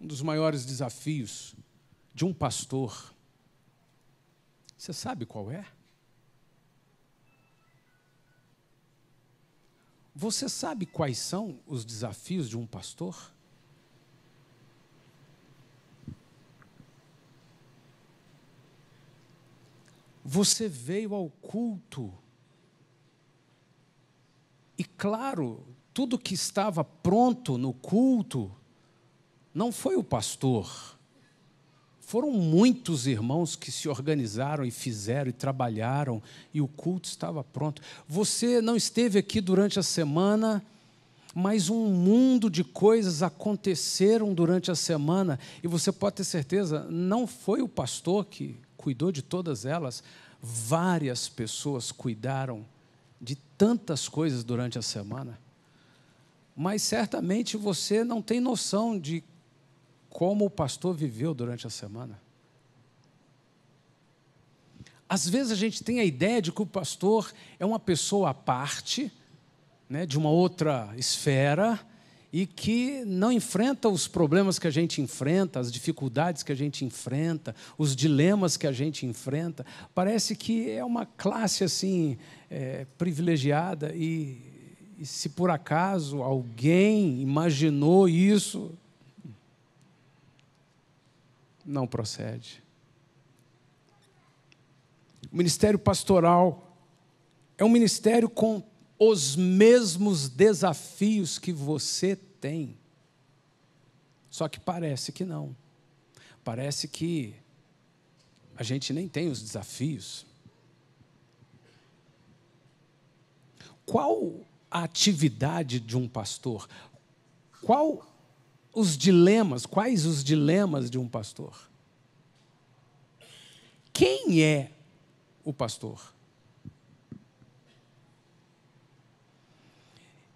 um dos maiores desafios de um pastor. Você sabe qual é? Você sabe quais são os desafios de um pastor? Você veio ao culto e, claro, tudo que estava pronto no culto não foi o pastor. Foram muitos irmãos que se organizaram e fizeram e trabalharam e o culto estava pronto. Você não esteve aqui durante a semana, mas um mundo de coisas aconteceram durante a semana e você pode ter certeza, não foi o pastor que cuidou de todas elas, várias pessoas cuidaram de tantas coisas durante a semana. Mas certamente você não tem noção de como o pastor viveu durante a semana. Às vezes a gente tem a ideia de que o pastor é uma pessoa à parte, né, de uma outra esfera, e que não enfrenta os problemas que a gente enfrenta, as dificuldades que a gente enfrenta, os dilemas que a gente enfrenta. Parece que é uma classe assim é, privilegiada e, e se por acaso alguém imaginou isso, não procede. O ministério pastoral é um ministério com os mesmos desafios que você tem. Só que parece que não. Parece que a gente nem tem os desafios. Qual a atividade de um pastor? Qual os dilemas, quais os dilemas de um pastor? Quem é o pastor?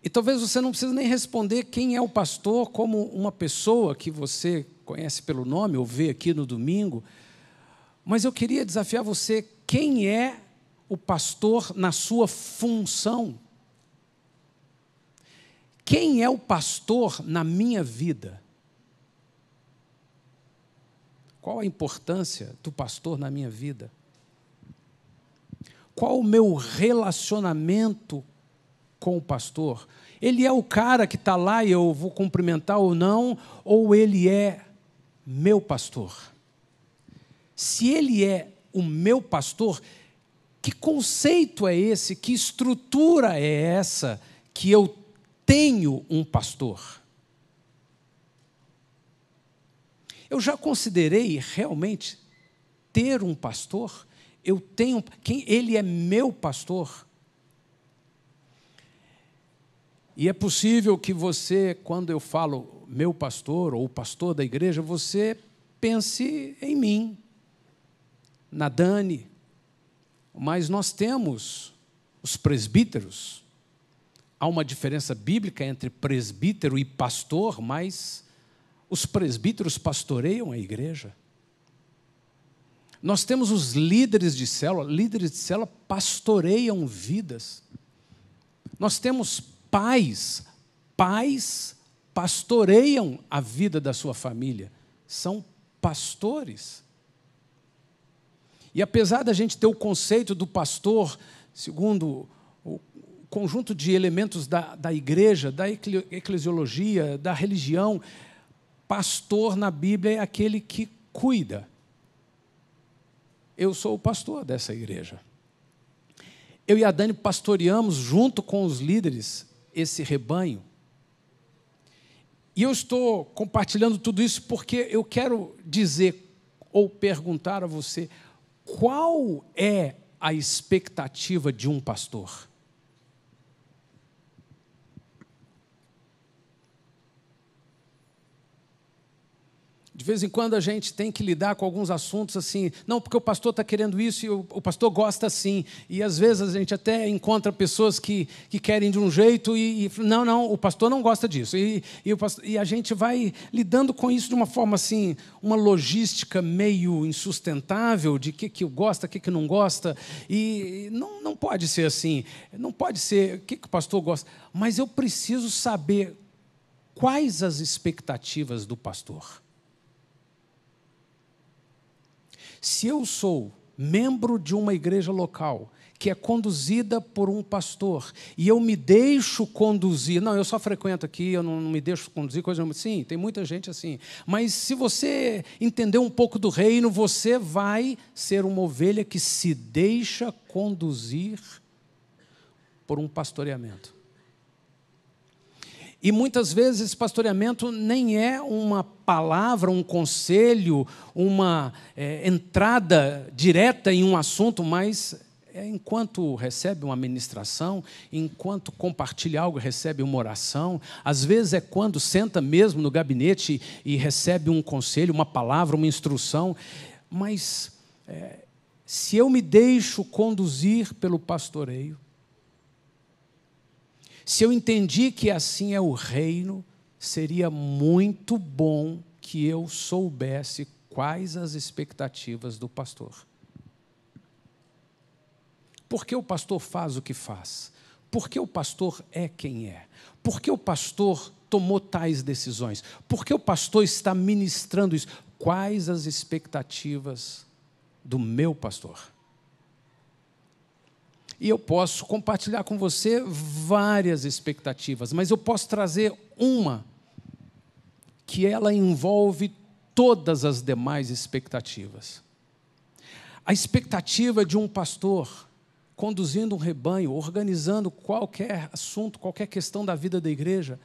E talvez você não precise nem responder quem é o pastor como uma pessoa que você conhece pelo nome ou vê aqui no domingo, mas eu queria desafiar você quem é o pastor na sua função. Quem é o pastor na minha vida? Qual a importância do pastor na minha vida? Qual o meu relacionamento com o pastor? Ele é o cara que está lá e eu vou cumprimentar ou não, ou ele é meu pastor? Se ele é o meu pastor, que conceito é esse? Que estrutura é essa que eu tenho um pastor. Eu já considerei realmente ter um pastor. Eu tenho quem ele é meu pastor. E é possível que você, quando eu falo meu pastor ou pastor da igreja, você pense em mim, na Dani. Mas nós temos os presbíteros, há uma diferença bíblica entre presbítero e pastor, mas os presbíteros pastoreiam a igreja. Nós temos os líderes de célula, líderes de célula pastoreiam vidas. Nós temos pais, pais pastoreiam a vida da sua família, são pastores. E apesar da gente ter o conceito do pastor, segundo conjunto de elementos da, da igreja, da eclesiologia, da religião. Pastor na Bíblia é aquele que cuida. Eu sou o pastor dessa igreja. Eu e a Dani pastoreamos junto com os líderes esse rebanho. E eu estou compartilhando tudo isso porque eu quero dizer ou perguntar a você qual é a expectativa de um pastor? De vez em quando a gente tem que lidar com alguns assuntos assim, não, porque o pastor está querendo isso e o, o pastor gosta assim. E às vezes a gente até encontra pessoas que, que querem de um jeito e, e não, não, o pastor não gosta disso. E, e, pastor, e a gente vai lidando com isso de uma forma assim, uma logística meio insustentável de que que gosta, que que não gosta. E não, não pode ser assim. Não pode ser o que, que o pastor gosta. Mas eu preciso saber quais as expectativas do pastor Se eu sou membro de uma igreja local, que é conduzida por um pastor, e eu me deixo conduzir, não, eu só frequento aqui, eu não, não me deixo conduzir, coisa Sim, tem muita gente assim. Mas se você entender um pouco do reino, você vai ser uma ovelha que se deixa conduzir por um pastoreamento. E muitas vezes esse pastoreamento nem é uma palavra, um conselho, uma é, entrada direta em um assunto, mas é enquanto recebe uma ministração, enquanto compartilha algo, recebe uma oração. Às vezes é quando senta mesmo no gabinete e recebe um conselho, uma palavra, uma instrução. Mas é, se eu me deixo conduzir pelo pastoreio, se eu entendi que assim é o reino, seria muito bom que eu soubesse quais as expectativas do pastor. Por que o pastor faz o que faz? Por que o pastor é quem é? Por que o pastor tomou tais decisões? Por que o pastor está ministrando isso? Quais as expectativas do meu pastor? e eu posso compartilhar com você várias expectativas, mas eu posso trazer uma que ela envolve todas as demais expectativas. A expectativa de um pastor conduzindo um rebanho, organizando qualquer assunto, qualquer questão da vida da igreja,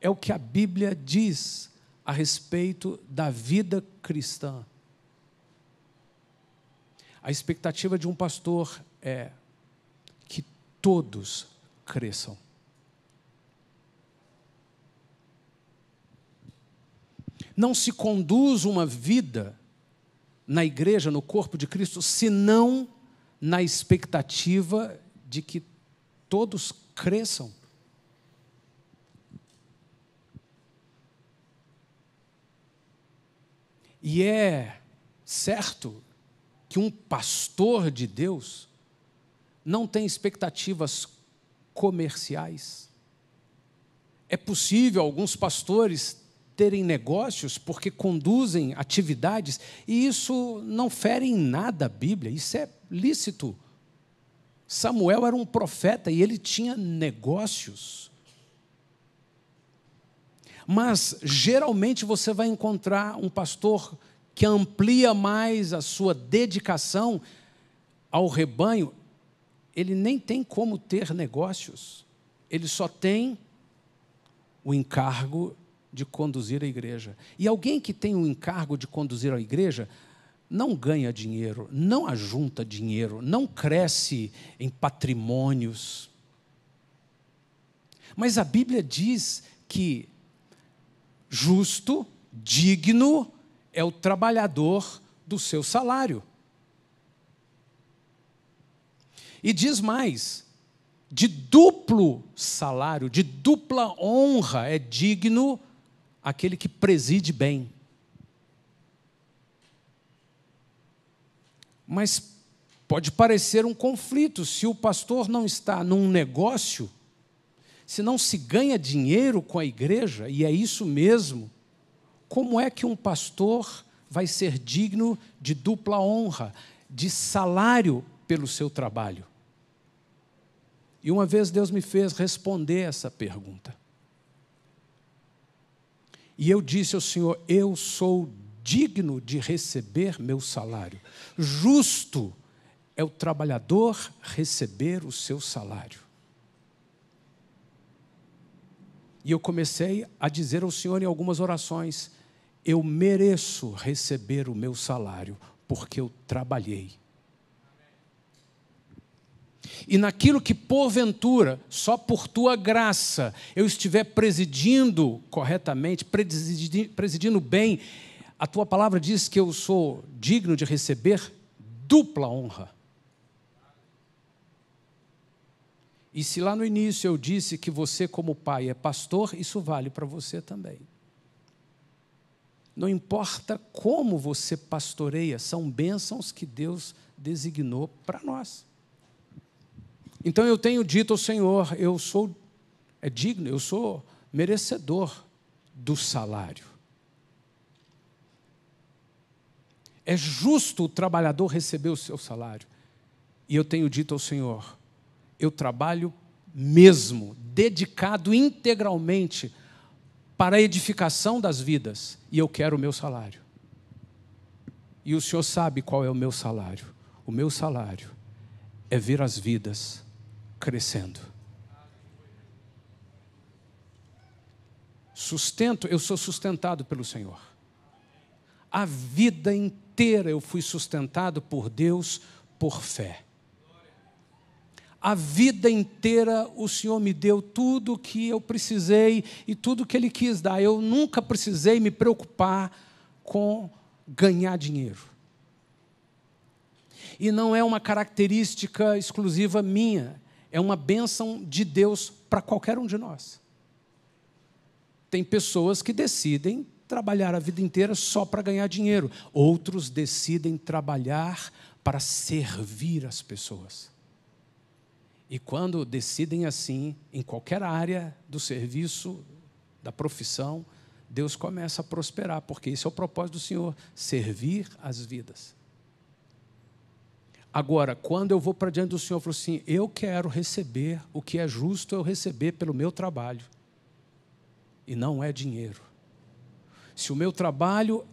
é o que a Bíblia diz a respeito da vida cristã. A expectativa de um pastor é todos cresçam. Não se conduz uma vida na igreja, no corpo de Cristo, senão na expectativa de que todos cresçam. E é certo que um pastor de Deus não tem expectativas comerciais. É possível alguns pastores terem negócios porque conduzem atividades e isso não fere em nada a Bíblia, isso é lícito. Samuel era um profeta e ele tinha negócios. Mas geralmente você vai encontrar um pastor que amplia mais a sua dedicação ao rebanho ele nem tem como ter negócios, ele só tem o encargo de conduzir a igreja. E alguém que tem o encargo de conduzir a igreja não ganha dinheiro, não ajunta dinheiro, não cresce em patrimônios. Mas a Bíblia diz que justo, digno é o trabalhador do seu salário. E diz mais: de duplo salário, de dupla honra é digno aquele que preside bem. Mas pode parecer um conflito se o pastor não está num negócio, se não se ganha dinheiro com a igreja, e é isso mesmo. Como é que um pastor vai ser digno de dupla honra, de salário pelo seu trabalho? E uma vez Deus me fez responder essa pergunta. E eu disse ao Senhor: Eu sou digno de receber meu salário. Justo é o trabalhador receber o seu salário. E eu comecei a dizer ao Senhor em algumas orações: Eu mereço receber o meu salário, porque eu trabalhei. E naquilo que, porventura, só por tua graça, eu estiver presidindo corretamente, presidindo bem, a tua palavra diz que eu sou digno de receber dupla honra. E se lá no início eu disse que você, como pai, é pastor, isso vale para você também. Não importa como você pastoreia, são bênçãos que Deus designou para nós. Então eu tenho dito ao Senhor: eu sou é digno, eu sou merecedor do salário. É justo o trabalhador receber o seu salário. E eu tenho dito ao Senhor: eu trabalho mesmo, dedicado integralmente para a edificação das vidas, e eu quero o meu salário. E o Senhor sabe qual é o meu salário. O meu salário é ver as vidas crescendo. Sustento, eu sou sustentado pelo Senhor. A vida inteira eu fui sustentado por Deus por fé. A vida inteira o Senhor me deu tudo o que eu precisei e tudo o que Ele quis dar. Eu nunca precisei me preocupar com ganhar dinheiro. E não é uma característica exclusiva minha é uma bênção de Deus para qualquer um de nós. Tem pessoas que decidem trabalhar a vida inteira só para ganhar dinheiro, outros decidem trabalhar para servir as pessoas. E quando decidem assim, em qualquer área do serviço, da profissão, Deus começa a prosperar, porque esse é o propósito do Senhor: servir as vidas. Agora, quando eu vou para diante do Senhor, eu falo assim: eu quero receber o que é justo eu receber pelo meu trabalho. E não é dinheiro. Se o meu trabalho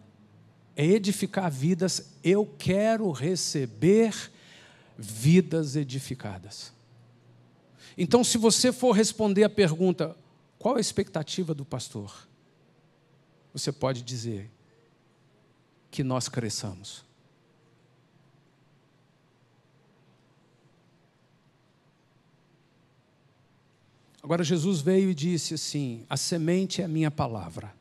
é edificar vidas, eu quero receber vidas edificadas. Então, se você for responder a pergunta, qual a expectativa do pastor? Você pode dizer que nós cresçamos Agora Jesus veio e disse assim: a semente é a minha palavra.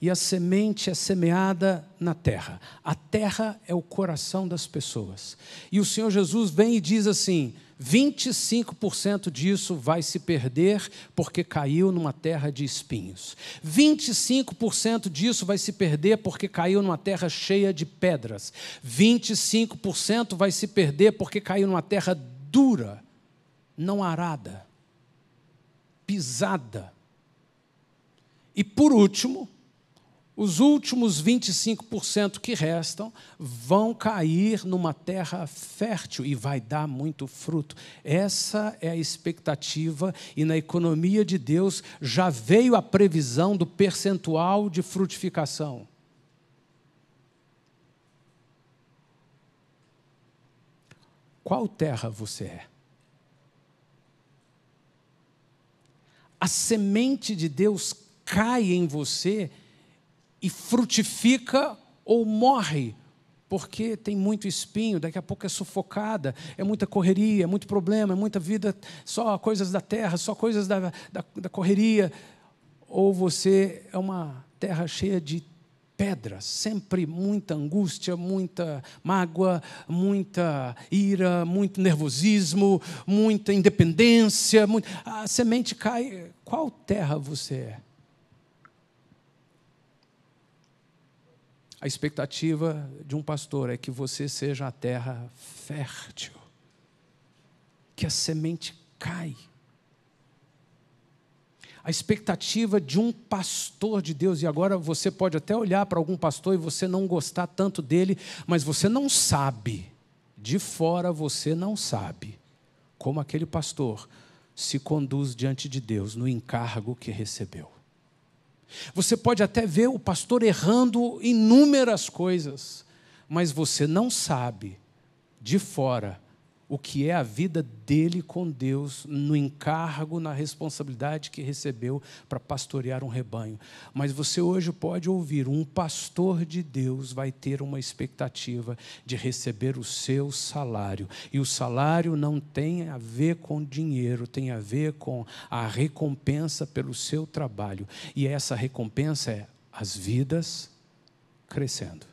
E a semente é semeada na terra. A terra é o coração das pessoas. E o Senhor Jesus vem e diz assim: 25% disso vai se perder porque caiu numa terra de espinhos. 25% disso vai se perder porque caiu numa terra cheia de pedras. 25% vai se perder porque caiu numa terra dura, não arada pisada. E por último, os últimos 25% que restam vão cair numa terra fértil e vai dar muito fruto. Essa é a expectativa, e na economia de Deus já veio a previsão do percentual de frutificação. Qual terra você é? a semente de Deus cai em você e frutifica ou morre, porque tem muito espinho, daqui a pouco é sufocada, é muita correria, é muito problema, é muita vida, só coisas da terra, só coisas da, da, da correria. Ou você é uma terra cheia de Pedra, sempre muita angústia, muita mágoa, muita ira, muito nervosismo, muita independência. Muito... A semente cai. Qual terra você é? A expectativa de um pastor é que você seja a terra fértil, que a semente cai a expectativa de um pastor de Deus. E agora você pode até olhar para algum pastor e você não gostar tanto dele, mas você não sabe, de fora você não sabe, como aquele pastor se conduz diante de Deus no encargo que recebeu. Você pode até ver o pastor errando inúmeras coisas, mas você não sabe, de fora, o que é a vida dele com Deus, no encargo, na responsabilidade que recebeu para pastorear um rebanho. Mas você hoje pode ouvir: um pastor de Deus vai ter uma expectativa de receber o seu salário. E o salário não tem a ver com dinheiro, tem a ver com a recompensa pelo seu trabalho. E essa recompensa é as vidas crescendo.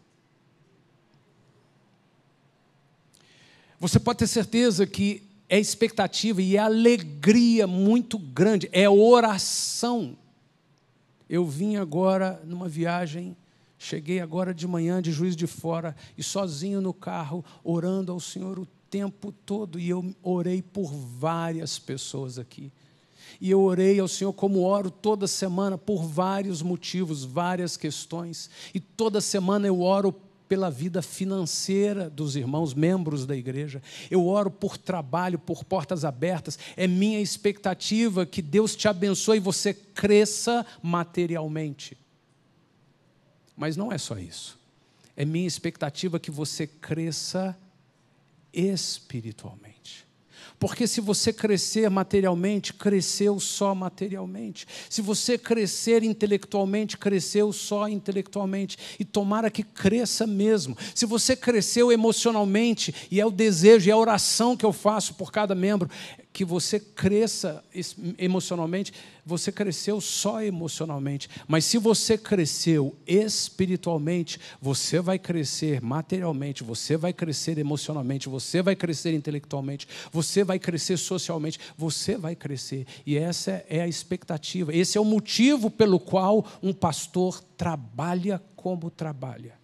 Você pode ter certeza que é expectativa e é alegria muito grande, é oração. Eu vim agora numa viagem, cheguei agora de manhã de juiz de fora e sozinho no carro, orando ao Senhor o tempo todo, e eu orei por várias pessoas aqui. E eu orei ao Senhor como oro toda semana por vários motivos, várias questões, e toda semana eu oro pela vida financeira dos irmãos, membros da igreja. Eu oro por trabalho, por portas abertas. É minha expectativa que Deus te abençoe e você cresça materialmente. Mas não é só isso. É minha expectativa que você cresça espiritualmente. Porque se você crescer materialmente, cresceu só materialmente. Se você crescer intelectualmente, cresceu só intelectualmente. E tomara que cresça mesmo. Se você cresceu emocionalmente, e é o desejo, e é a oração que eu faço por cada membro, que você cresça emocionalmente, você cresceu só emocionalmente, mas se você cresceu espiritualmente, você vai crescer materialmente, você vai crescer emocionalmente, você vai crescer intelectualmente, você vai crescer socialmente, você vai crescer. E essa é a expectativa, esse é o motivo pelo qual um pastor trabalha como trabalha.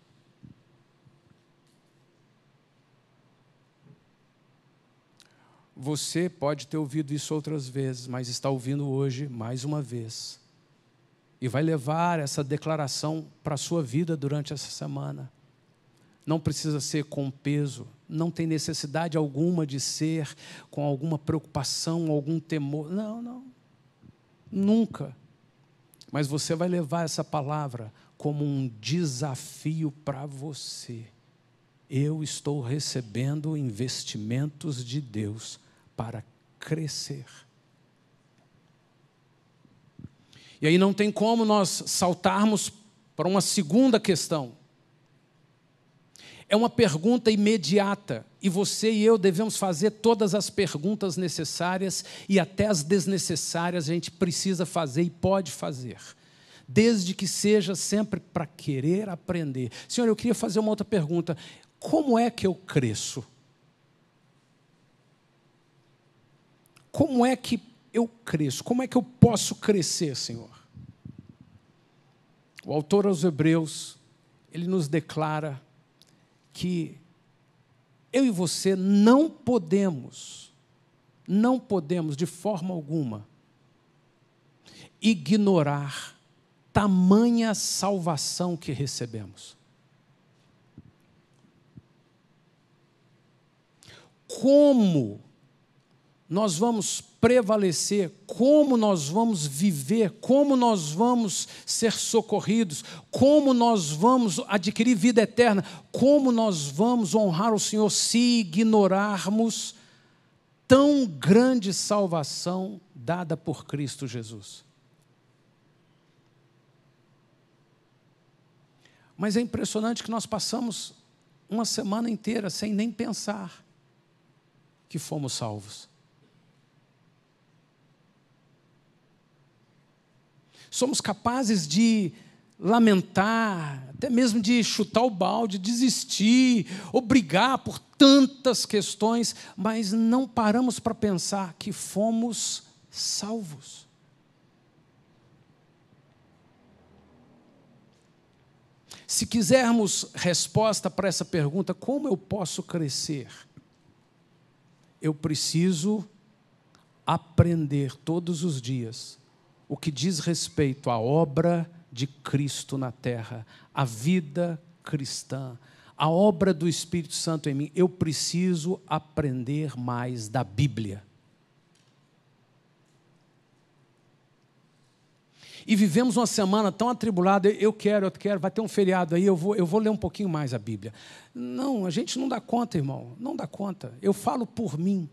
Você pode ter ouvido isso outras vezes, mas está ouvindo hoje mais uma vez. E vai levar essa declaração para a sua vida durante essa semana. Não precisa ser com peso, não tem necessidade alguma de ser com alguma preocupação, algum temor. Não, não. Nunca. Mas você vai levar essa palavra como um desafio para você. Eu estou recebendo investimentos de Deus para crescer. E aí não tem como nós saltarmos para uma segunda questão. É uma pergunta imediata e você e eu devemos fazer todas as perguntas necessárias e até as desnecessárias a gente precisa fazer e pode fazer. Desde que seja sempre para querer aprender. Senhor, eu queria fazer uma outra pergunta. Como é que eu cresço? como é que eu cresço? Como é que eu posso crescer, Senhor? O autor aos Hebreus, ele nos declara que eu e você não podemos, não podemos de forma alguma ignorar tamanha salvação que recebemos. Como nós vamos prevalecer, como nós vamos viver, como nós vamos ser socorridos, como nós vamos adquirir vida eterna, como nós vamos honrar o Senhor se ignorarmos tão grande salvação dada por Cristo Jesus. Mas é impressionante que nós passamos uma semana inteira sem nem pensar que fomos salvos. somos capazes de lamentar, até mesmo de chutar o balde, desistir, obrigar por tantas questões, mas não paramos para pensar que fomos salvos. Se quisermos resposta para essa pergunta, como eu posso crescer? Eu preciso aprender todos os dias o que diz respeito à obra de Cristo na terra, à vida cristã, à obra do Espírito Santo em mim. Eu preciso aprender mais da Bíblia. E vivemos uma semana tão atribulada, eu quero, eu quero, vai ter um feriado aí, eu vou, eu vou ler um pouquinho mais a Bíblia. Não, a gente não dá conta, irmão, não dá conta. Eu falo por mim.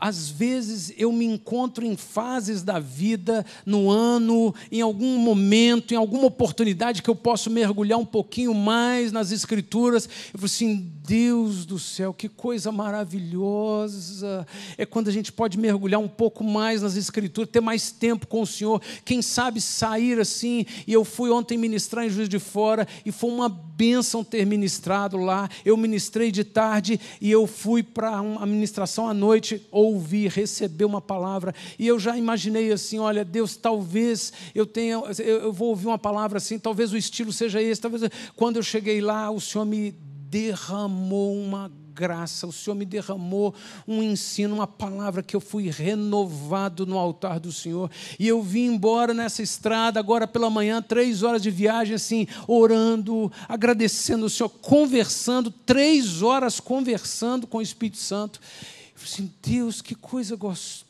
Às vezes eu me encontro em fases da vida, no ano, em algum momento, em alguma oportunidade que eu posso mergulhar um pouquinho mais nas Escrituras. Eu falo assim: Deus do céu, que coisa maravilhosa! É quando a gente pode mergulhar um pouco mais nas Escrituras, ter mais tempo com o Senhor. Quem sabe sair assim. E eu fui ontem ministrar em Juiz de Fora e foi uma bênção ter ministrado lá. Eu ministrei de tarde e eu fui para uma ministração à noite. Ou ouvir, receber uma palavra. E eu já imaginei assim: olha, Deus, talvez eu tenha, eu, vou ouvir uma palavra assim, talvez o estilo seja esse. Talvez quando eu cheguei lá, o Senhor me derramou uma graça, o Senhor me derramou um ensino, uma palavra que eu fui renovado no altar do Senhor. E eu vim embora nessa estrada, agora pela manhã, três horas de viagem, assim, orando, agradecendo o Senhor, conversando, três horas conversando com o Espírito Santo. Eu falei assim, Deus, que coisa gostosa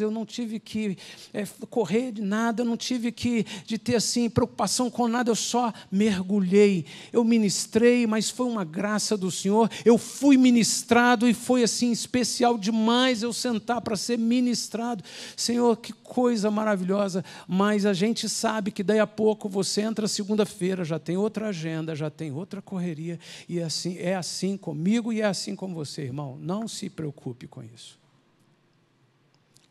eu não tive que é, correr de nada, eu não tive que de ter assim preocupação com nada, eu só mergulhei, eu ministrei, mas foi uma graça do Senhor, eu fui ministrado e foi assim especial demais eu sentar para ser ministrado. Senhor, que coisa maravilhosa, mas a gente sabe que daí a pouco você entra segunda-feira, já tem outra agenda, já tem outra correria e é assim é assim comigo e é assim com você, irmão. Não se preocupe com isso.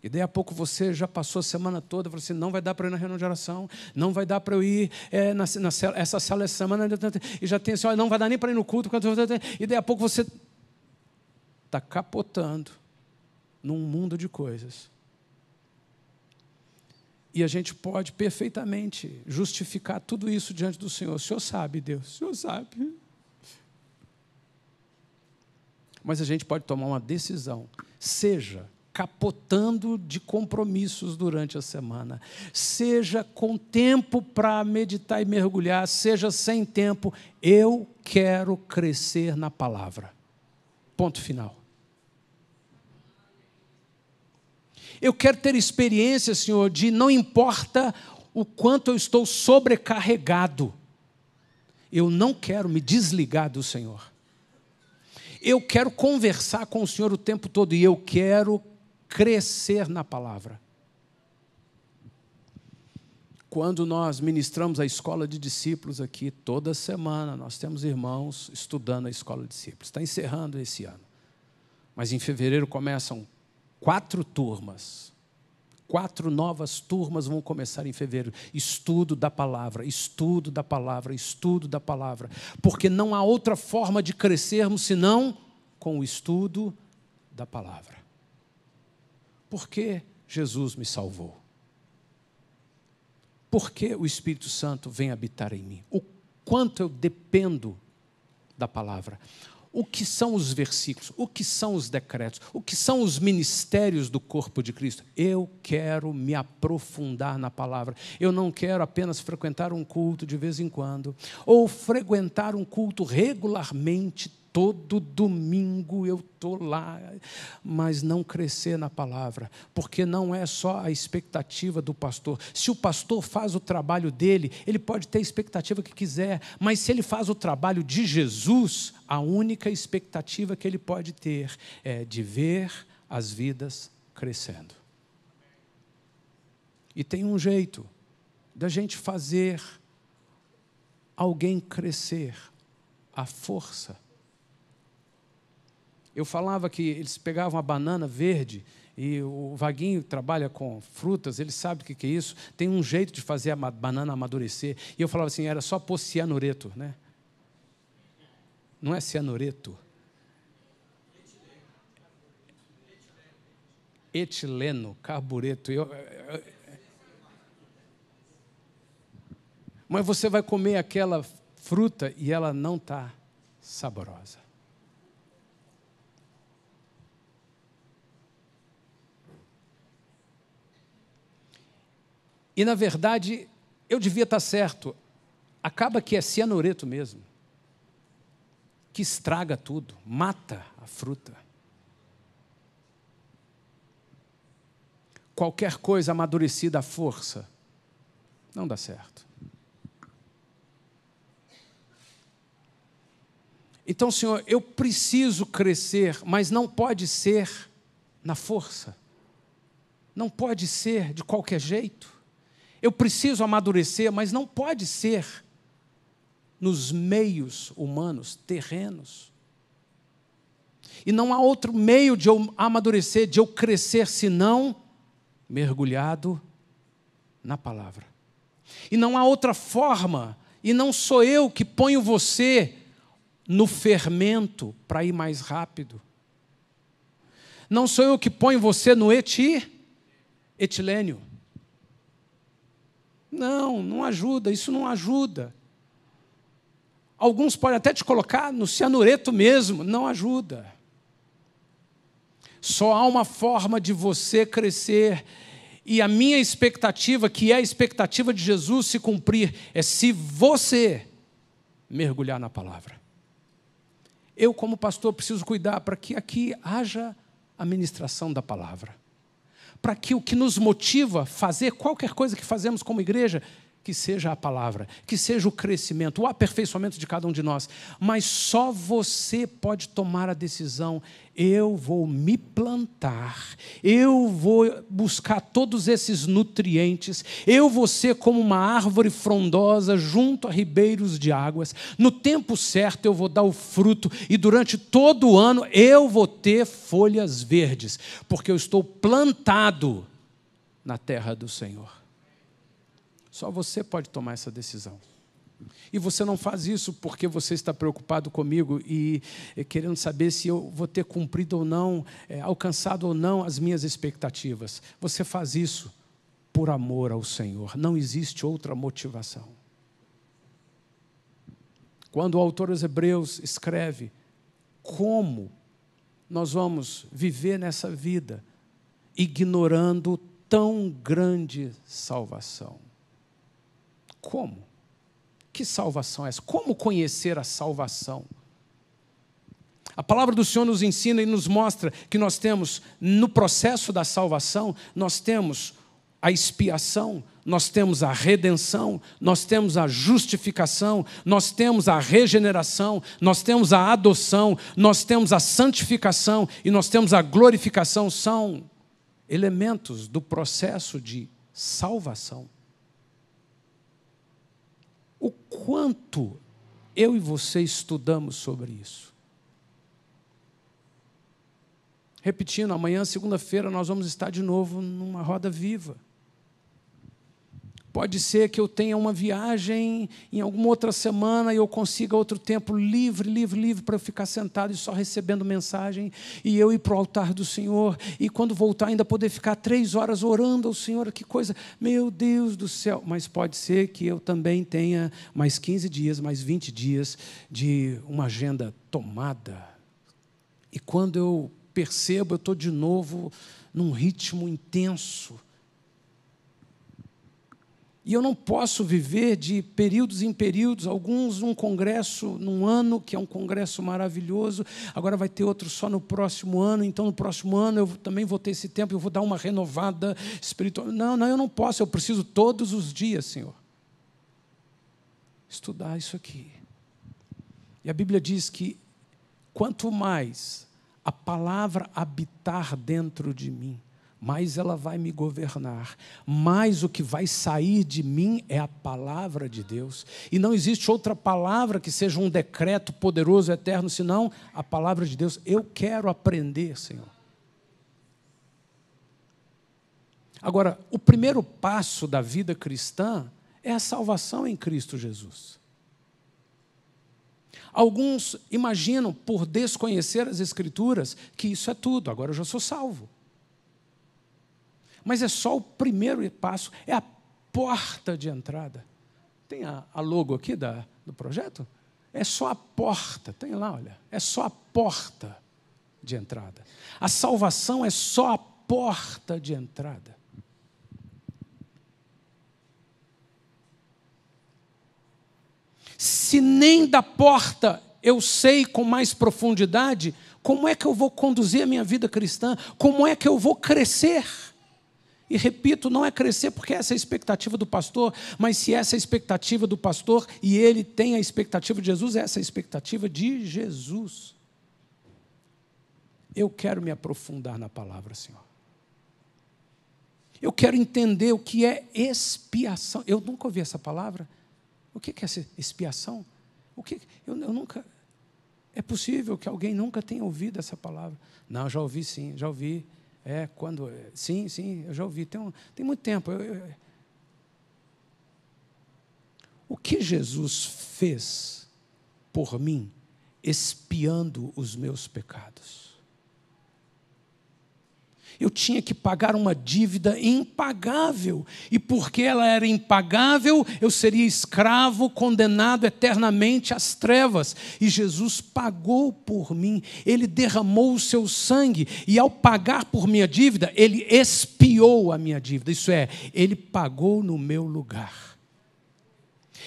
E daí a pouco você já passou a semana toda, falou assim, não vai dar para eu ir na reunião de oração, não vai dar para eu ir é, na, na, essa sala essa semana, e já tem assim, olha, não vai dar nem para ir no culto, e daí a pouco você está capotando num mundo de coisas. E a gente pode perfeitamente justificar tudo isso diante do Senhor. O Senhor sabe, Deus, o Senhor sabe. Mas a gente pode tomar uma decisão, seja capotando de compromissos durante a semana. Seja com tempo para meditar e mergulhar, seja sem tempo, eu quero crescer na palavra. Ponto final. Eu quero ter experiência, Senhor, de não importa o quanto eu estou sobrecarregado, eu não quero me desligar do Senhor. Eu quero conversar com o Senhor o tempo todo e eu quero crescer na palavra. Quando nós ministramos a escola de discípulos aqui, toda semana nós temos irmãos estudando a escola de discípulos. Está encerrando esse ano. Mas em fevereiro começam quatro turmas. Quatro novas turmas vão começar em fevereiro. Estudo da palavra, estudo da palavra, estudo da palavra. Porque não há outra forma de crescermos senão com o estudo da palavra porque Jesus me salvou? Porque o Espírito Santo vem habitar em mim? O quanto eu dependo da palavra? O que são os versículos? O que são os decretos? O que são os ministérios do corpo de Cristo? Eu quero me aprofundar na palavra. Eu não quero apenas frequentar um culto de vez em quando, ou frequentar um culto regularmente todo domingo eu estou lá, mas não crescer na palavra, porque não é só a expectativa do pastor. Se o pastor faz o trabalho dele, ele pode ter a expectativa que quiser, mas se ele faz o trabalho de Jesus, a única expectativa que ele pode ter é de ver as vidas crescendo. E tem um jeito da gente fazer alguém crescer, a força eu falava que eles pegavam a banana verde e o Vaguinho trabalha com frutas, ele sabe o que é isso. Tem um jeito de fazer a banana amadurecer. E eu falava assim, era só pôr cianureto, né? Não é cianureto. Etileno, carbureto. Eu, eu, mas você vai comer aquela fruta e ela não está saborosa. E na verdade, eu devia estar tá certo. Acaba que é cianureto mesmo. Que estraga tudo, mata a fruta. Qualquer coisa amadurecida à força não dá certo. Então, Senhor, eu preciso crescer, mas não pode ser na força. Não pode ser de qualquer jeito. Eu preciso amadurecer, mas não pode ser nos meios humanos, terrenos. E não há outro meio de eu amadurecer, de eu crescer, senão mergulhado na palavra. E não há outra forma, e não sou eu que ponho você no fermento para ir mais rápido. Não sou eu que ponho você no eti, etilênio. Não, não ajuda, isso não ajuda. Alguns podem até te colocar no cianureto mesmo, não ajuda. Só há uma forma de você crescer e a minha expectativa, que é a expectativa de Jesus se cumprir, é se você mergulhar na palavra. Eu, como pastor, preciso cuidar para que aqui haja a ministração da palavra para que o que nos motiva a fazer qualquer coisa que fazemos como igreja que seja a palavra, que seja o crescimento, o aperfeiçoamento de cada um de nós. Mas só você pode tomar a decisão: eu vou me plantar, eu vou buscar todos esses nutrientes, eu vou ser como uma árvore frondosa junto a ribeiros de águas. No tempo certo eu vou dar o fruto e durante todo o ano eu vou ter folhas verdes, porque eu estou plantado na terra do Senhor. Só você pode tomar essa decisão. E você não faz isso porque você está preocupado comigo e eh, querendo saber se eu vou ter cumprido ou não, é, alcançado ou não as minhas expectativas. Você faz isso por amor ao Senhor. Não existe outra motivação. Quando o autor aos Hebreus escreve como nós vamos viver nessa vida ignorando tão grande salvação. Como? Que salvação é essa? Como conhecer a salvação? A palavra do Senhor nos ensina e nos mostra que nós temos, no processo da salvação, nós temos a expiação, nós temos a redenção, nós temos a justificação, nós temos a regeneração, nós temos a adoção, nós temos a santificação e nós temos a glorificação são elementos do processo de salvação. O quanto eu e você estudamos sobre isso. Repetindo, amanhã, segunda-feira, nós vamos estar de novo numa roda viva. Pode ser que eu tenha uma viagem em alguma outra semana e eu consiga outro tempo livre, livre, livre para eu ficar sentado e só recebendo mensagem e eu ir para o altar do Senhor e quando voltar ainda poder ficar três horas orando ao Senhor. Que coisa, meu Deus do céu! Mas pode ser que eu também tenha mais 15 dias, mais 20 dias de uma agenda tomada. E quando eu percebo, eu estou de novo num ritmo intenso e eu não posso viver de períodos em períodos, alguns um congresso num ano, que é um congresso maravilhoso, agora vai ter outro só no próximo ano, então no próximo ano eu também vou ter esse tempo, eu vou dar uma renovada espiritual. Não, não, eu não posso, eu preciso todos os dias, Senhor, estudar isso aqui. E a Bíblia diz que quanto mais a palavra habitar dentro de mim, mais ela vai me governar, mais o que vai sair de mim é a palavra de Deus. E não existe outra palavra que seja um decreto poderoso, eterno, senão a palavra de Deus. Eu quero aprender, Senhor. Agora, o primeiro passo da vida cristã é a salvação em Cristo Jesus. Alguns imaginam, por desconhecer as Escrituras, que isso é tudo, agora eu já sou salvo mas é só o primeiro passo, é a porta de entrada. Tem a, a logo aqui da, do projeto? É só a porta, tem lá, olha, é só a porta de entrada. A salvação é só a porta de entrada. Se nem da porta eu sei com mais profundidade, como é que eu vou conduzir a minha vida cristã? Como é que eu vou crescer? E repito, não é crescer porque essa é a expectativa do pastor, mas se essa é a expectativa do pastor e ele tem a expectativa de Jesus, essa é a expectativa de Jesus. Eu quero me aprofundar na palavra, Senhor. Eu quero entender o que é expiação. Eu nunca ouvi essa palavra. O que é expiação? O que eu, eu nunca. É possível que alguém nunca tenha ouvido essa palavra? Não, já ouvi sim, já ouvi. É, quando. É, sim, sim, eu já ouvi. Tem, um, tem muito tempo. Eu, eu, o que Jesus fez por mim, expiando os meus pecados? eu tinha que pagar uma dívida impagável. E porque ela era impagável, eu seria escravo, condenado eternamente às trevas. E Jesus pagou por mim, ele derramou o seu sangue. E ao pagar por minha dívida, ele expiou a minha dívida. Isso é, ele pagou no meu lugar.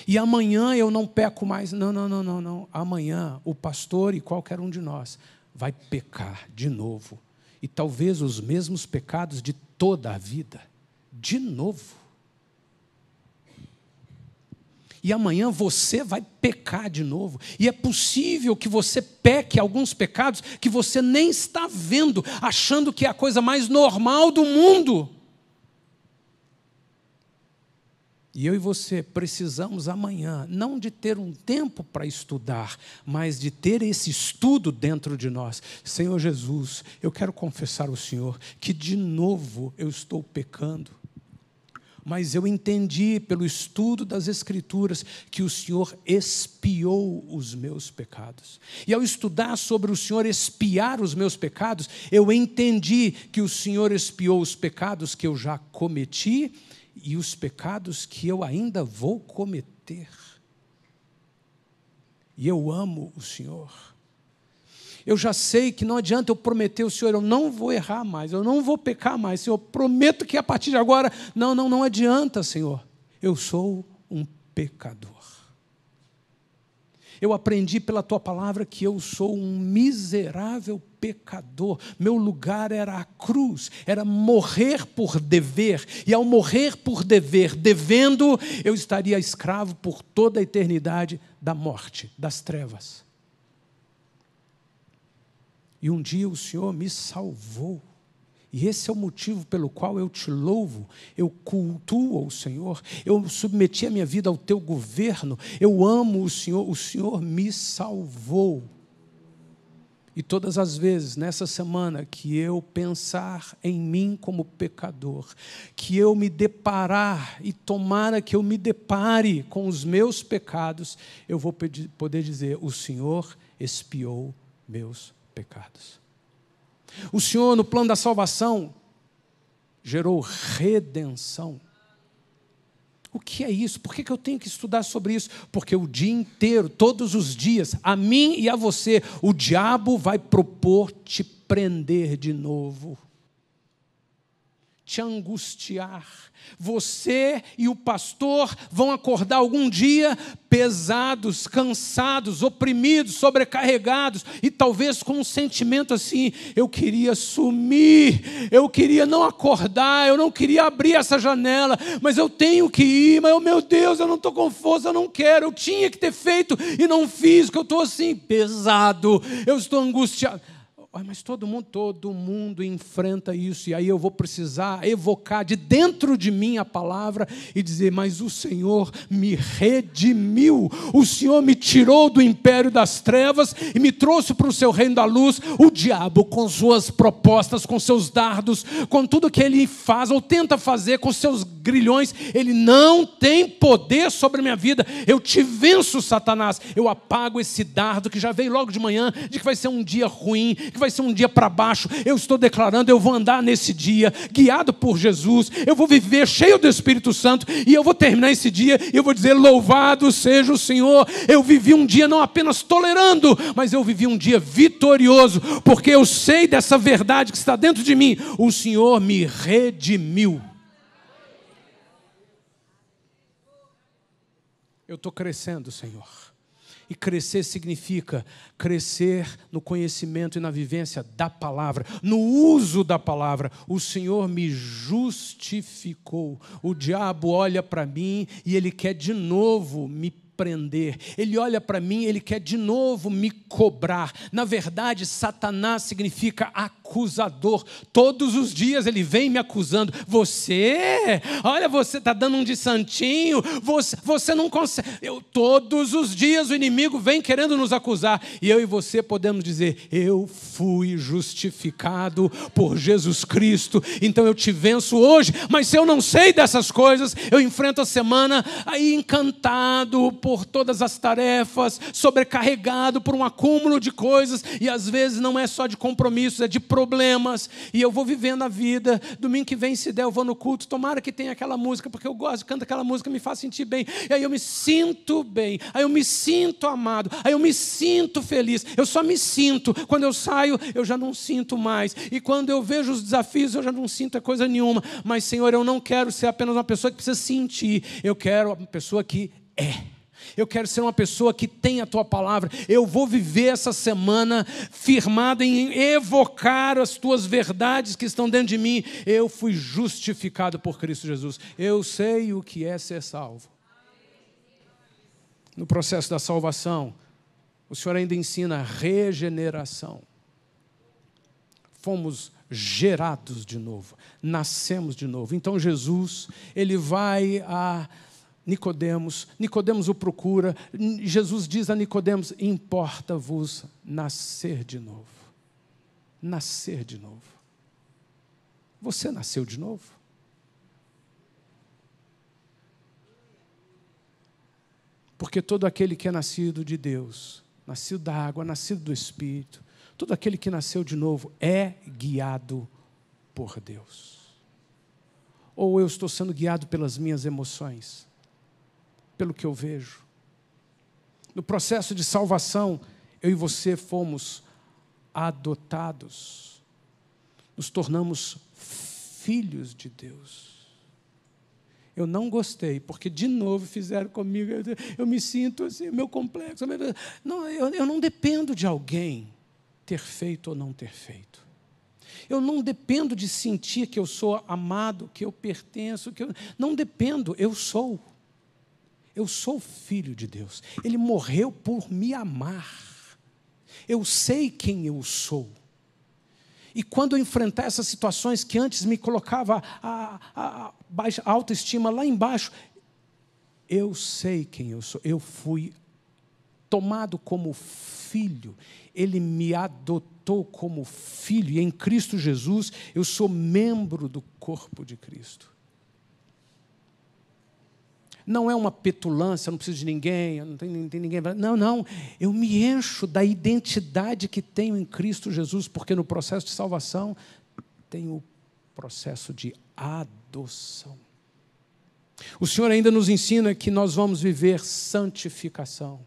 E amanhã eu não peco mais. Não, não, não, não, não. Amanhã o pastor e qualquer um de nós vai pecar de novo e talvez os mesmos pecados de toda a vida, de novo. E amanhã você vai pecar de novo. E é possível que você peque alguns pecados que você nem está vendo, achando que é a coisa mais normal do mundo. E eu e você precisamos amanhã, não de ter um tempo para estudar, mas de ter esse estudo dentro de nós. Senhor Jesus, eu quero confessar ao Senhor que de novo eu estou pecando. Mas eu entendi pelo estudo das Escrituras que o Senhor espiou os meus pecados. E ao estudar sobre o Senhor espiar os meus pecados, eu entendi que o Senhor espiou os pecados que eu já cometi e os pecados que eu ainda vou cometer. E eu amo o Senhor. Eu já sei que não adianta eu prometer ao Senhor, eu não vou errar mais, eu não vou pecar mais. Senhor, prometo que a partir de agora, não, não, não adianta, Senhor. Eu sou um pecador. Eu aprendi pela tua palavra que eu sou um miserável pecador. Meu lugar era a cruz, era morrer por dever. E ao morrer por dever, devendo, eu estaria escravo por toda a eternidade da morte, das trevas. E um dia o Senhor me salvou. E esse é o motivo pelo qual eu te louvo, eu cultuo o Senhor, eu submeti a minha vida ao teu governo, eu amo o Senhor, o Senhor me salvou. E todas as vezes nessa semana que eu pensar em mim como pecador, que eu me deparar e tomara que eu me depare com os meus pecados, eu vou poder dizer: o Senhor espiou meus pecados. O Senhor, no plano da salvação, gerou redenção. O que é isso? Por que, que eu tenho que estudar sobre isso? Porque o dia inteiro, todos os dias, a mim e a você, o diabo vai propor te prender de novo te angustiar. Você e o pastor vão acordar algum dia pesados, cansados, oprimidos, sobrecarregados e talvez com um sentimento assim: eu queria sumir, eu queria não acordar, eu não queria abrir essa janela, mas eu tenho que ir. Mas, oh, meu Deus, eu não estou com força, eu não quero, eu tinha que ter feito e não fiz, que eu estou assim pesado, eu estou angustiado. Olha, mas todo mundo, todo mundo enfrenta isso, e aí eu vou precisar evocar de dentro de mim a palavra e dizer: Mas o Senhor me redimiu, o Senhor me tirou do império das trevas e me trouxe para o seu reino da luz. O diabo, com suas propostas, com seus dardos, com tudo que ele faz ou tenta fazer, com seus grilhões, ele não tem poder sobre a minha vida. Eu te venço, Satanás, eu apago esse dardo que já veio logo de manhã, de que vai ser um dia ruim que vai ser um dia para baixo, eu estou declarando, eu vou andar nesse dia, guiado por Jesus, eu vou viver cheio do Espírito Santo, e eu vou terminar esse dia e eu vou dizer: Louvado seja o Senhor! Eu vivi um dia não apenas tolerando, mas eu vivi um dia vitorioso, porque eu sei dessa verdade que está dentro de mim: o Senhor me redimiu. Eu estou crescendo, Senhor. E crescer significa crescer no conhecimento e na vivência da palavra, no uso da palavra. O Senhor me justificou. O diabo olha para mim e ele quer de novo me repreender. Ele olha para mim, ele quer de novo me cobrar. Na verdade, Satanás significa acusador. Todos os dias ele vem me acusando. Você, olha, você está dando um de santinho, você, você não consegue. Eu, todos os dias o inimigo vem querendo nos acusar. E eu e você podemos dizer: Eu fui justificado por Jesus Cristo, então eu te venço hoje. Mas se eu não sei dessas coisas, eu enfrento a semana aí encantado por todas as tarefas, sobrecarregado por um acúmulo de coisas, e às vezes não é só de compromissos, é de problemas, e eu vou vivendo a vida. Domingo que vem, se der, eu vou no culto, tomara que tenha aquela música, porque eu gosto, canta aquela música, me faz sentir bem, e aí eu me sinto bem, aí eu me sinto amado, aí eu me sinto feliz, eu só me sinto, quando eu saio, eu já não sinto mais, e quando eu vejo os desafios, eu já não sinto coisa nenhuma, mas Senhor, eu não quero ser apenas uma pessoa que precisa sentir, eu quero uma pessoa que é. Eu quero ser uma pessoa que tem a tua palavra. Eu vou viver essa semana firmado em evocar as tuas verdades que estão dentro de mim. Eu fui justificado por Cristo Jesus. Eu sei o que é ser salvo. No processo da salvação, o Senhor ainda ensina regeneração. Fomos gerados de novo, nascemos de novo. Então Jesus, ele vai a Nicodemos, Nicodemos o procura. Jesus diz a Nicodemos: "Importa-vos nascer de novo". Nascer de novo. Você nasceu de novo? Porque todo aquele que é nascido de Deus, nascido da água, nascido do Espírito, todo aquele que nasceu de novo é guiado por Deus. Ou eu estou sendo guiado pelas minhas emoções? pelo que eu vejo. No processo de salvação, eu e você fomos adotados, nos tornamos filhos de Deus. Eu não gostei, porque de novo fizeram comigo. Eu, eu me sinto assim, meu complexo. Meu, não, eu, eu não dependo de alguém ter feito ou não ter feito. Eu não dependo de sentir que eu sou amado, que eu pertenço, que eu não dependo, eu sou. Eu sou filho de Deus. Ele morreu por me amar. Eu sei quem eu sou. E quando eu enfrentar essas situações que antes me colocava a, a, a autoestima lá embaixo, eu sei quem eu sou. Eu fui tomado como filho. Ele me adotou como filho. E em Cristo Jesus, eu sou membro do corpo de Cristo não é uma petulância, eu não preciso de ninguém, não tem, não tenho ninguém. Não, não. Eu me encho da identidade que tenho em Cristo Jesus, porque no processo de salvação tem o processo de adoção. O Senhor ainda nos ensina que nós vamos viver santificação.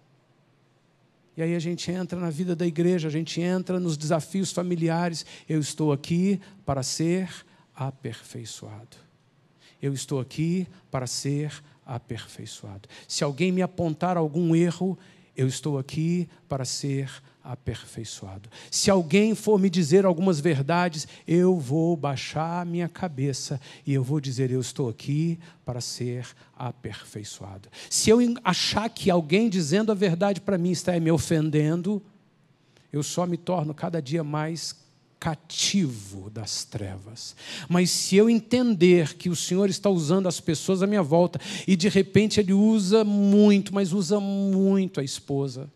E aí a gente entra na vida da igreja, a gente entra nos desafios familiares. Eu estou aqui para ser aperfeiçoado. Eu estou aqui para ser aperfeiçoado. Se alguém me apontar algum erro, eu estou aqui para ser aperfeiçoado. Se alguém for me dizer algumas verdades, eu vou baixar a minha cabeça e eu vou dizer: Eu estou aqui para ser aperfeiçoado. Se eu achar que alguém dizendo a verdade para mim está me ofendendo, eu só me torno cada dia mais cativo das trevas. Mas se eu entender que o Senhor está usando as pessoas à minha volta e de repente ele usa muito, mas usa muito a esposa.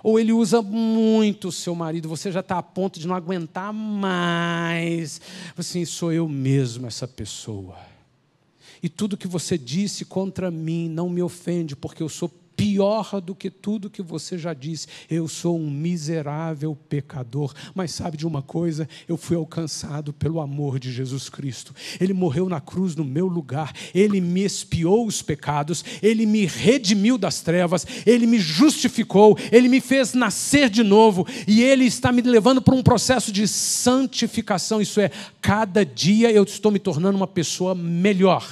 Ou ele usa muito o seu marido, você já está a ponto de não aguentar mais. Assim, sou eu mesmo essa pessoa. E tudo que você disse contra mim não me ofende, porque eu sou pior do que tudo que você já disse. Eu sou um miserável pecador, mas sabe de uma coisa? Eu fui alcançado pelo amor de Jesus Cristo. Ele morreu na cruz no meu lugar, ele me expiou os pecados, ele me redimiu das trevas, ele me justificou, ele me fez nascer de novo e ele está me levando para um processo de santificação. Isso é, cada dia eu estou me tornando uma pessoa melhor.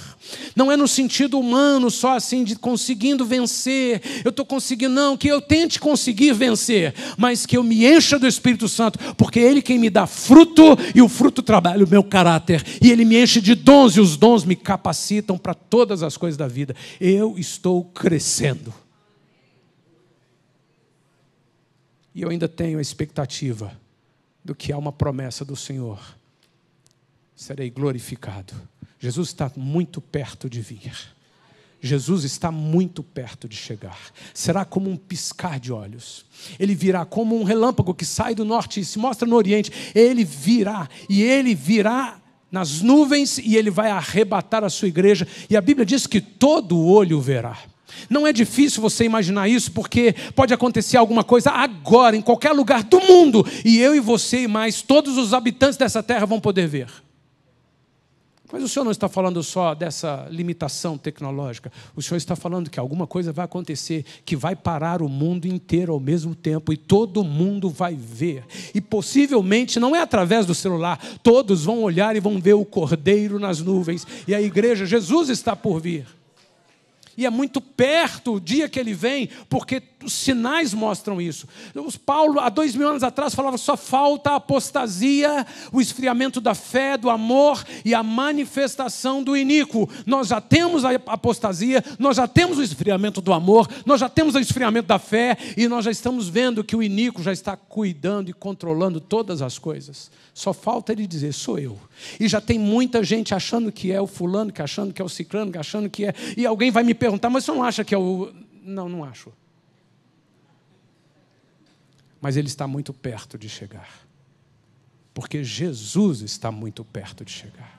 Não é no sentido humano só assim de conseguindo vencer eu estou conseguindo, não, que eu tente conseguir vencer, mas que eu me encha do Espírito Santo, porque é Ele quem me dá fruto, e o fruto trabalha o meu caráter, e Ele me enche de dons, e os dons me capacitam para todas as coisas da vida. Eu estou crescendo. E eu ainda tenho a expectativa do que é uma promessa do Senhor. Serei glorificado. Jesus está muito perto de vir. Jesus está muito perto de chegar. Será como um piscar de olhos. Ele virá como um relâmpago que sai do norte e se mostra no oriente. Ele virá e ele virá nas nuvens e ele vai arrebatar a sua igreja. E a Bíblia diz que todo olho verá. Não é difícil você imaginar isso, porque pode acontecer alguma coisa agora, em qualquer lugar do mundo, e eu e você e mais, todos os habitantes dessa terra vão poder ver. Mas o senhor não está falando só dessa limitação tecnológica. O senhor está falando que alguma coisa vai acontecer que vai parar o mundo inteiro ao mesmo tempo e todo mundo vai ver. E possivelmente não é através do celular. Todos vão olhar e vão ver o cordeiro nas nuvens e a igreja. Jesus está por vir e é muito perto o dia que ele vem, porque os sinais mostram isso. Os Paulo, há dois mil anos atrás, falava só falta a apostasia, o esfriamento da fé, do amor e a manifestação do iníquo. Nós já temos a apostasia, nós já temos o esfriamento do amor, nós já temos o esfriamento da fé e nós já estamos vendo que o iníquo já está cuidando e controlando todas as coisas. Só falta ele dizer, sou eu. E já tem muita gente achando que é o fulano, que achando que é o ciclano, que achando que é. E alguém vai me perguntar perguntar, mas você não acha que é o. Não, não acho. Mas ele está muito perto de chegar. Porque Jesus está muito perto de chegar.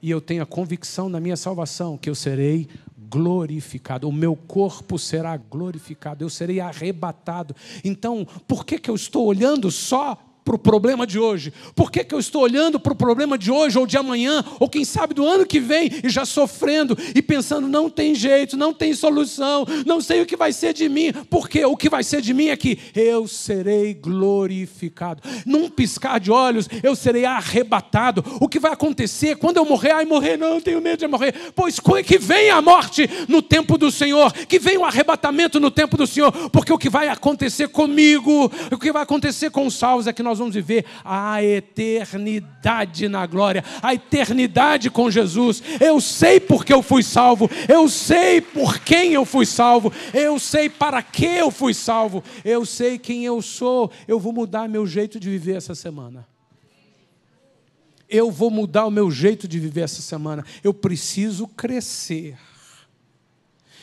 E eu tenho a convicção na minha salvação que eu serei glorificado, o meu corpo será glorificado, eu serei arrebatado. Então, por que, que eu estou olhando só para o problema de hoje? Por que, que eu estou olhando para o problema de hoje ou de amanhã, ou quem sabe do ano que vem, e já sofrendo e pensando, não tem jeito, não tem solução, não sei o que vai ser de mim, porque o que vai ser de mim é que eu serei glorificado. Num piscar de olhos, eu serei arrebatado. O que vai acontecer quando eu morrer? Ai, morrer, não, eu tenho medo de morrer. Pois é que vem a morte no tempo do Senhor, que vem o arrebatamento no tempo do Senhor, porque o que vai acontecer comigo, o que vai acontecer com os salvos é que nós nós vamos viver a eternidade na glória, a eternidade com Jesus. Eu sei porque eu fui salvo, eu sei por quem eu fui salvo, eu sei para que eu fui salvo, eu sei quem eu sou. Eu vou mudar meu jeito de viver essa semana. Eu vou mudar o meu jeito de viver essa semana. Eu preciso crescer.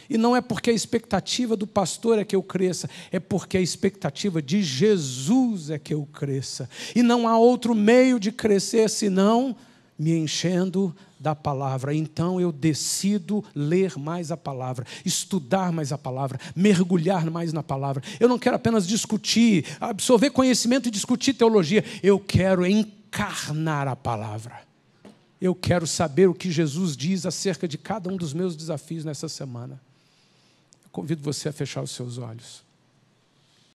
E não é porque a expectativa do pastor é que eu cresça, é porque a expectativa de Jesus é que eu cresça. E não há outro meio de crescer senão me enchendo da palavra. Então eu decido ler mais a palavra, estudar mais a palavra, mergulhar mais na palavra. Eu não quero apenas discutir, absorver conhecimento e discutir teologia. Eu quero encarnar a palavra. Eu quero saber o que Jesus diz acerca de cada um dos meus desafios nessa semana. Convido você a fechar os seus olhos.